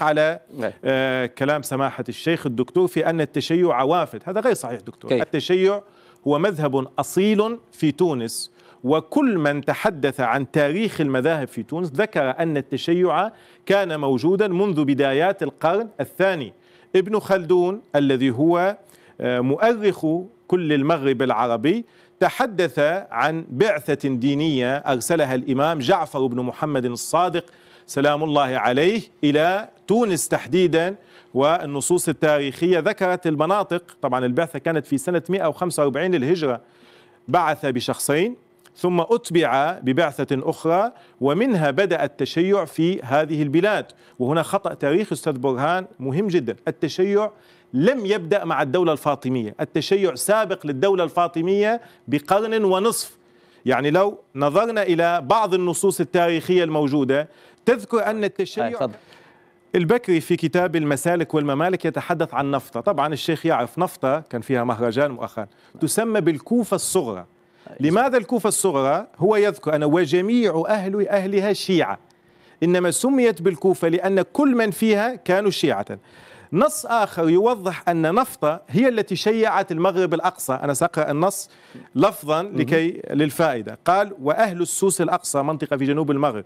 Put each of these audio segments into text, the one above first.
على نعم. آه كلام سماحة الشيخ الدكتور في أن التشيع عوافد هذا غير صحيح دكتور كيف. التشيع هو مذهب أصيل في تونس وكل من تحدث عن تاريخ المذاهب في تونس ذكر أن التشيع كان موجودا منذ بدايات القرن الثاني ابن خلدون الذي هو آه، مؤرخ كل المغرب العربي تحدث عن بعثة دينية أرسلها الإمام جعفر بن محمد الصادق سلام الله عليه إلى تونس تحديدا والنصوص التاريخية ذكرت المناطق طبعا البعثة كانت في سنة 145 للهجرة بعث بشخصين ثم أتبع ببعثة أخرى ومنها بدأ التشيع في هذه البلاد وهنا خطأ تاريخ أستاذ برهان مهم جدا التشيع لم يبدأ مع الدولة الفاطمية التشيع سابق للدولة الفاطمية بقرن ونصف يعني لو نظرنا إلى بعض النصوص التاريخية الموجودة تذكر أن التشيع آه، البكري في كتاب المسالك والممالك يتحدث عن نفطة طبعا الشيخ يعرف نفطة كان فيها مهرجان مؤخرا تسمى بالكوفة الصغرى لماذا الكوفة الصغرى هو يذكر أنا وجميع أهل أهلها شيعة إنما سميت بالكوفة لأن كل من فيها كانوا شيعة نص آخر يوضح أن نفطة هي التي شيعت المغرب الأقصى أنا سأقرأ النص لفظا لكي للفائدة قال وأهل السوس الأقصى منطقة في جنوب المغرب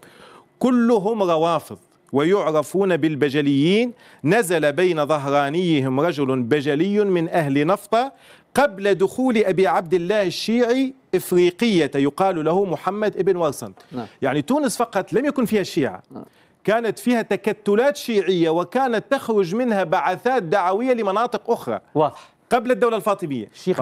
كلهم روافض ويعرفون بالبجليين نزل بين ظهرانيهم رجل بجلي من أهل نفطة قبل دخول أبي عبد الله الشيعي إفريقية يقال له محمد ابن ورسن نعم. يعني تونس فقط لم يكن فيها الشيعة نعم. كانت فيها تكتلات شيعية وكانت تخرج منها بعثات دعوية لمناطق أخرى واضح قبل الدولة الفاطمية